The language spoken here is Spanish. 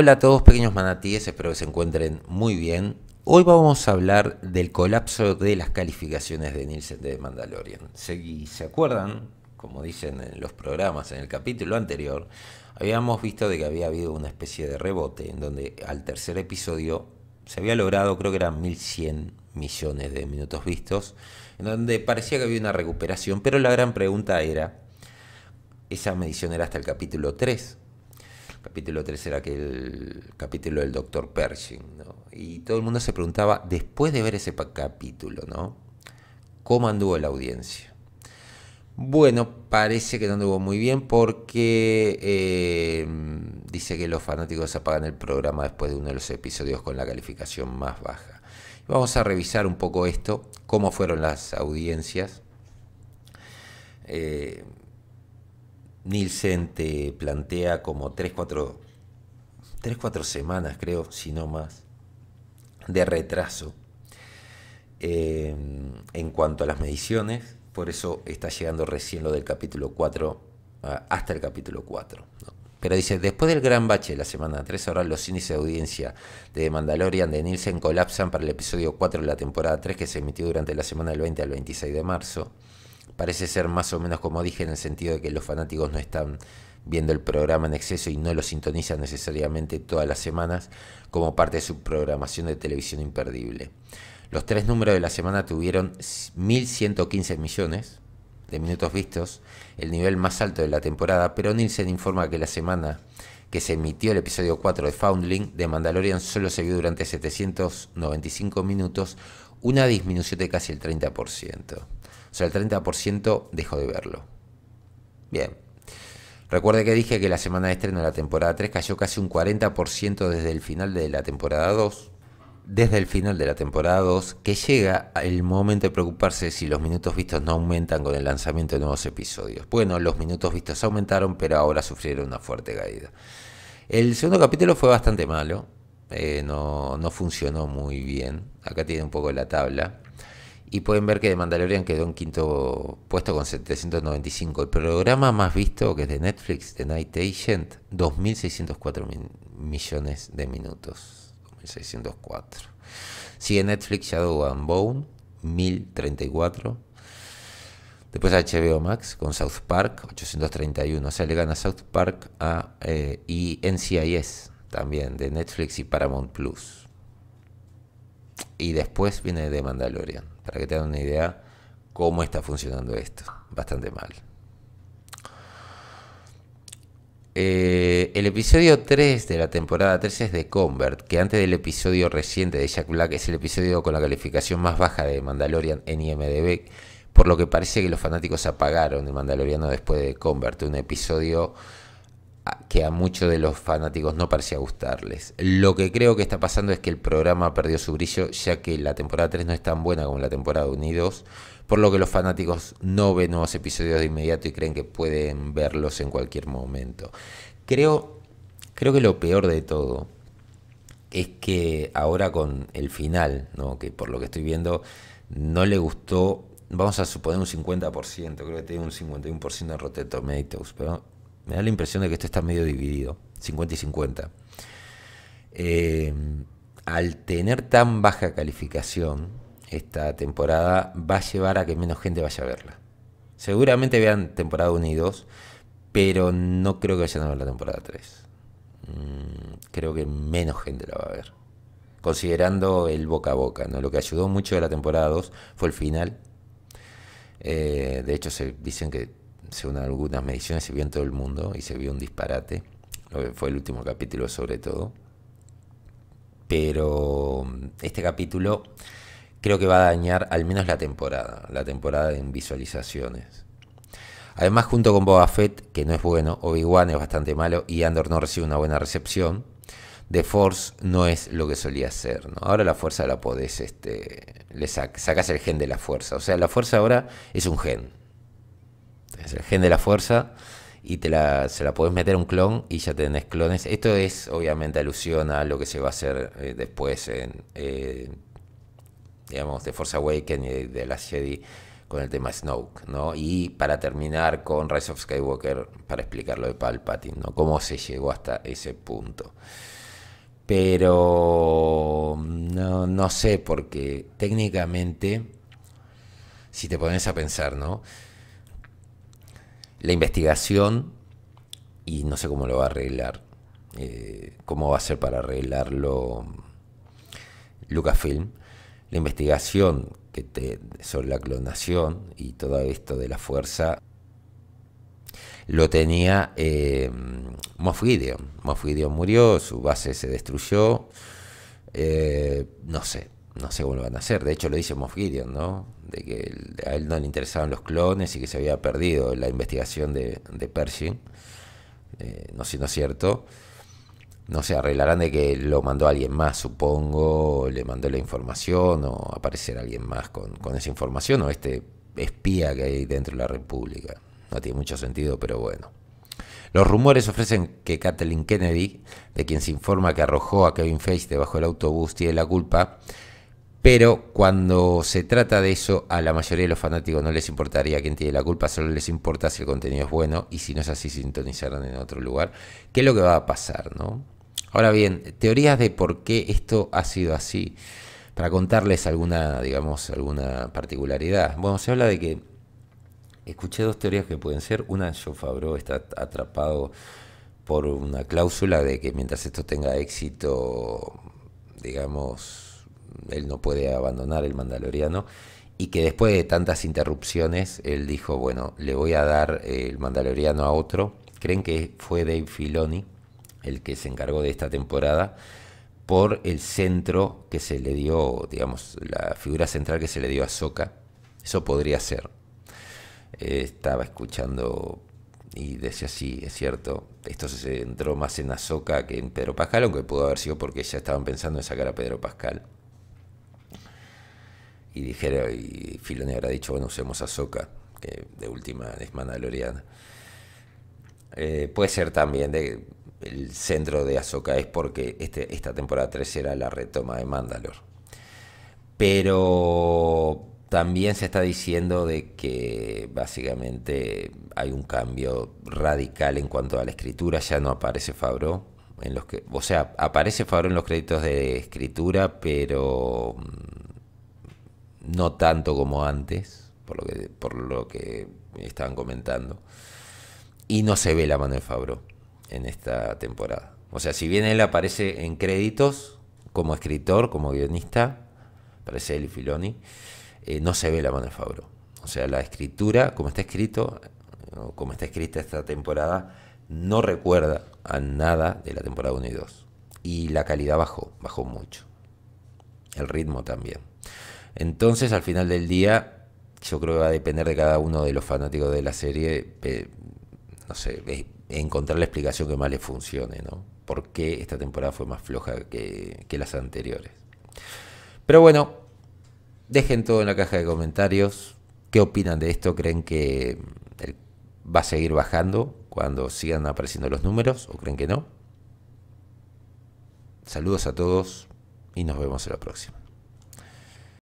Hola a todos pequeños manatíes, espero que se encuentren muy bien. Hoy vamos a hablar del colapso de las calificaciones de Nielsen de Mandalorian. Si se acuerdan, como dicen en los programas en el capítulo anterior, habíamos visto de que había habido una especie de rebote en donde al tercer episodio se había logrado, creo que eran 1100 millones de minutos vistos, en donde parecía que había una recuperación, pero la gran pregunta era, esa medición era hasta el capítulo 3, Capítulo 3 era aquel capítulo del doctor Pershing, ¿no? Y todo el mundo se preguntaba, después de ver ese capítulo, ¿no? ¿Cómo anduvo la audiencia? Bueno, parece que no anduvo muy bien porque em, dice que los fanáticos apagan el programa después de uno de los episodios con la calificación más baja. Vamos a revisar un poco esto, cómo fueron las audiencias. Eh, Nielsen te plantea como 3, 4, semanas, creo, si no más, de retraso eh, en cuanto a las mediciones. Por eso está llegando recién lo del capítulo 4 ah, hasta el capítulo 4. Pero dice, después del gran bache de la semana 3, ahora los índices de audiencia de Mandalorian de Nielsen colapsan para el episodio 4 de la temporada 3 que se emitió durante la semana del 20 al 26 de marzo parece ser más o menos como dije en el sentido de que los fanáticos no están viendo el programa en exceso y no lo sintonizan necesariamente todas las semanas como parte de su programación de televisión imperdible. Los tres números de la semana tuvieron 1.115 millones de minutos vistos, el nivel más alto de la temporada, pero Nielsen informa que la semana que se emitió el episodio 4 de Foundling de Mandalorian solo se vio durante 795 minutos, una disminución de casi el 30%. O sea, el 30% dejó de verlo. Bien. Recuerde que dije que la semana de estreno de la temporada 3 cayó casi un 40% desde el final de la temporada 2. Desde el final de la temporada 2, que llega el momento de preocuparse si los minutos vistos no aumentan con el lanzamiento de nuevos episodios. Bueno, los minutos vistos aumentaron, pero ahora sufrieron una fuerte caída. El segundo capítulo fue bastante malo, eh, no, no funcionó muy bien. Acá tiene un poco la tabla. Y pueden ver que The Mandalorian quedó en quinto puesto con 795. El programa más visto, que es de Netflix, The Night Agent, 2.604 millones de minutos. 2.604. Sigue Netflix Shadow and Bone, 1.034. Después HBO Max con South Park, 831. O sea, le gana South Park a, eh, y NCIS también, de Netflix y Paramount Plus. Y después viene The Mandalorian para que te tengan una idea cómo está funcionando esto. Bastante mal. Eh, el episodio 3 de la temporada 3 es de Convert, que antes del episodio reciente de Jack Black es el episodio con la calificación más baja de Mandalorian en IMDb, por lo que parece que los fanáticos apagaron el Mandaloriano después de Convert, un episodio que a muchos de los fanáticos no parecía gustarles. Lo que creo que está pasando es que el programa perdió su brillo ya que la temporada 3 no es tan buena como la temporada 1 y 2, por lo que los fanáticos no ven nuevos episodios de inmediato y creen que pueden verlos en cualquier momento. Creo, creo que lo peor de todo es que ahora con el final, ¿no? que por lo que estoy viendo no le gustó vamos a suponer un 50%, creo que tiene un 51% de Rotten Tomatoes, pero me da la impresión de que esto está medio dividido, 50 y 50. Eh, al tener tan baja calificación esta temporada, va a llevar a que menos gente vaya a verla. Seguramente vean temporada 1 y 2, pero no creo que vayan a ver la temporada 3. Mm, creo que menos gente la va a ver. Considerando el boca a boca, ¿no? Lo que ayudó mucho de la temporada 2 fue el final. Eh, de hecho, se dicen que según algunas mediciones, se vio en todo el mundo y se vio un disparate. Lo que fue el último capítulo sobre todo. Pero mm, este capítulo creo que va a dañar al menos la temporada, la temporada en visualizaciones. Además, junto con Boba Fett, que no es bueno, Obi-Wan es bastante malo y Andor no recibe una buena recepción, The Force no es lo que solía ser. Ahora la fuerza la podés, este, le sacas el gen de la fuerza. O sea, la fuerza ahora es un gen, es el gen de la fuerza y te la, se la podés meter un clon y ya tenés clones. Esto es obviamente alusión a lo que se va a hacer eh, después en, eh, digamos, de Force Awaken y de, la Jedi con el tema Snoke, ¿no? Y para terminar con Rise of Skywalker, para explicar lo de Palpatine, ¿no? Cómo se llegó hasta ese punto. Pero no, no sé, porque técnicamente, si te pones a pensar, ¿no? la investigación, y no sé cómo lo va a arreglar, eh, cómo va a ser para arreglarlo Lucasfilm, la investigación que te, sobre la clonación y todo esto de la fuerza lo tenía eh, Moff Gideon. murió, su base se destruyó. Eh, no sé, no sé cómo lo van a hacer. De hecho, lo dice Moff Gideon, ¿no? De que a él no le interesaban los clones y que se había perdido la investigación de, Pershing. Eh, no sé, no es cierto. No se sé, arreglarán de que lo mandó alguien más, supongo, le mandó la información o aparecerá alguien más con, con esa información o este espía que hay dentro de la República. No tiene mucho sentido, pero bueno. Los rumores ofrecen que Kathleen Kennedy, de quien se informa que arrojó a Kevin Feige debajo del autobús, tiene la culpa pero cuando se trata de eso, a la mayoría de los fanáticos no les importaría quién tiene la culpa, solo les importa si el contenido es bueno y si no es así, sintonizarán en otro lugar. ¿Qué es lo que va a pasar? ¿no? Ahora bien, teorías de por qué esto ha sido así. Para contarles alguna, digamos, alguna particularidad. Bueno, se habla de que escuché dos teorías que pueden ser. Una, Joe Favreau está atrapado por una cláusula de que mientras esto tenga éxito, digamos, él no puede abandonar el Mandaloriano y que después de tantas interrupciones, él dijo, bueno, le voy a dar eh, el Mandaloriano a otro. Creen que fue Dave Filoni el que se encargó de esta temporada por el centro que se le dio, digamos, la figura central que se le dio a Soca. Eso podría ser. Eh, estaba escuchando y decía, sí, es cierto, esto se centró más en Azoka que en Pedro Pascal, aunque pudo haber sido porque ya estaban pensando en sacar a Pedro Pascal y dijera, y Filoni habrá dicho, bueno, usemos Azoka que de última es mandaloriana. Eh, puede ser también de el centro de Azoka es porque este, esta temporada 3 era la retoma de Mandalor. Pero también se está diciendo de que básicamente hay un cambio radical en cuanto a la escritura, ya no aparece Fabro en los que, o sea, aparece Fabro en los créditos de escritura, pero mm, no tanto como antes, por lo que, por lo que estaban comentando. Y no se ve la mano de Fabro en esta temporada. O sea, si bien él aparece en créditos como escritor, como guionista, parece él Filoni, eh, no se ve la mano de Fabro. O sea, la escritura, como está escrito, como está escrita esta temporada, no recuerda a nada de la temporada 1 y 2. Y la calidad bajó, bajó mucho. El ritmo también. Entonces, al final del día, yo creo que va a depender de cada uno de los fanáticos de la serie, no sé, encontrar la explicación que más les funcione, ¿no? ¿Por qué esta temporada fue más floja que, que las anteriores? Pero bueno, dejen todo en la caja de comentarios. ¿Qué opinan de esto? ¿Creen que va a seguir bajando cuando sigan apareciendo los números o creen que no? Saludos a todos y nos vemos en la próxima.